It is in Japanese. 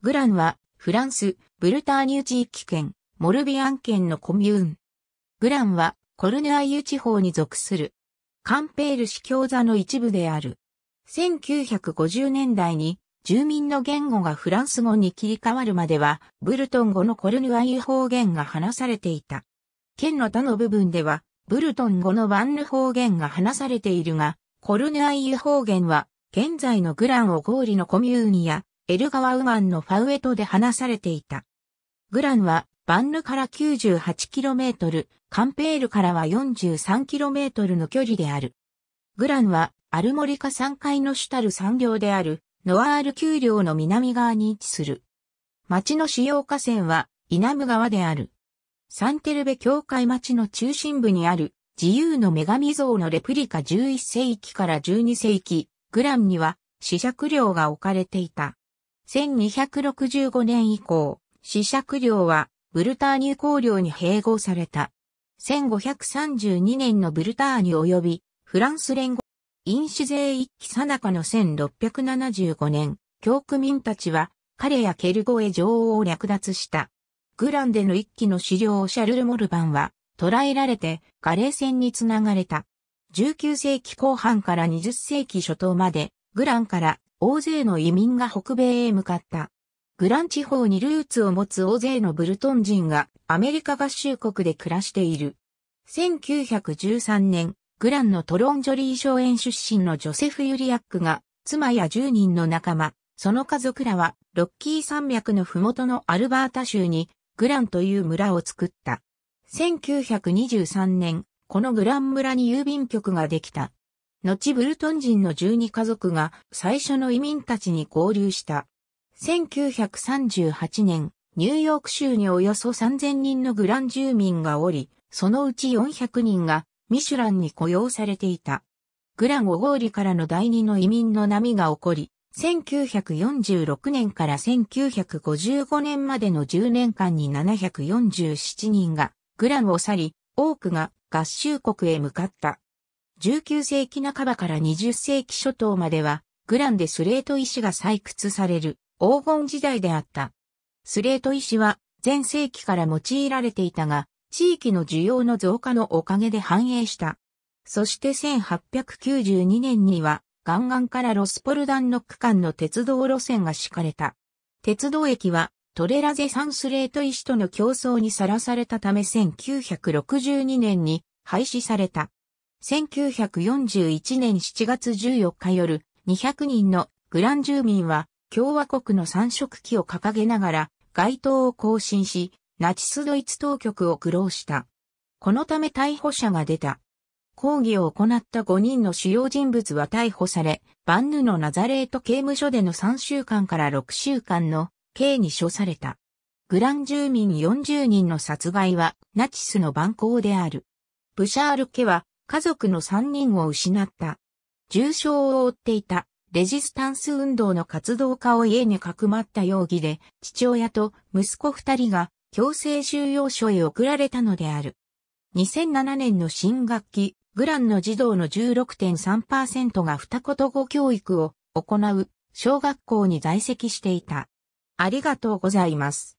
グランは、フランス、ブルターニュ地域圏、モルビアン県のコミューン。グランは、コルヌアイユ地方に属する。カンペール市教座の一部である。1950年代に、住民の言語がフランス語に切り替わるまでは、ブルトン語のコルヌアイユ方言が話されていた。県の他の部分では、ブルトン語のワンヌ方言が話されているが、コルヌアイユ方言は、現在のグランを合理のコミューンや、エルガワウマンのファウエトで話されていた。グランは、バンヌから 98km、カンペールからは 43km の距離である。グランは、アルモリカ山階の主たる山稜である、ノアール丘陵の南側に位置する。町の主要河川は、イナム川である。サンテルベ教会町の中心部にある、自由の女神像のレプリカ11世紀から12世紀、グランには、試釈領が置かれていた。1265年以降、試釈領はブルターニュ公領に併合された。1532年のブルターニュ及びフランス連合、飲酒税一期さなかの1675年、教区民たちは彼やケルゴエ女王を略奪した。グランデの一期の資料をシャルル・モルバンは捕らえられてガレー戦につながれた。19世紀後半から20世紀初頭までグランから大勢の移民が北米へ向かった。グラン地方にルーツを持つ大勢のブルトン人がアメリカ合衆国で暮らしている。1913年、グランのトロンジョリー荘園出身のジョセフ・ユリアックが、妻や10人の仲間、その家族らは、ロッキー山脈の麓のアルバータ州に、グランという村を作った。1923年、このグラン村に郵便局ができた。後ブルトン人の12家族が最初の移民たちに合流した。1938年、ニューヨーク州におよそ3000人のグラン住民がおり、そのうち400人がミシュランに雇用されていた。グラン5号理からの第二の移民の波が起こり、1946年から1955年までの10年間に747人がグランを去り、多くが合衆国へ向かった。19世紀半ばから20世紀初頭までは、グランでスレート石が採掘される黄金時代であった。スレート石は前世紀から用いられていたが、地域の需要の増加のおかげで繁栄した。そして1892年には、ガンガンからロスポルダンの区間の鉄道路線が敷かれた。鉄道駅はトレラゼサンスレート石との競争にさらされたため1962年に廃止された。1941年7月14日夜、200人のグラン住民は共和国の三色旗を掲げながら街頭を更新し、ナチスドイツ当局を苦労した。このため逮捕者が出た。抗議を行った5人の主要人物は逮捕され、バンヌのナザレート刑務所での3週間から6週間の刑に処された。グラン住民40人の殺害はナチスの蛮行である。ブシャール家は家族の3人を失った。重傷を負っていたレジスタンス運動の活動家を家にかくまった容疑で、父親と息子二人が強制収容所へ送られたのである。2007年の新学期、グランの児童の16.3%が二言語教育を行う小学校に在籍していた。ありがとうございます。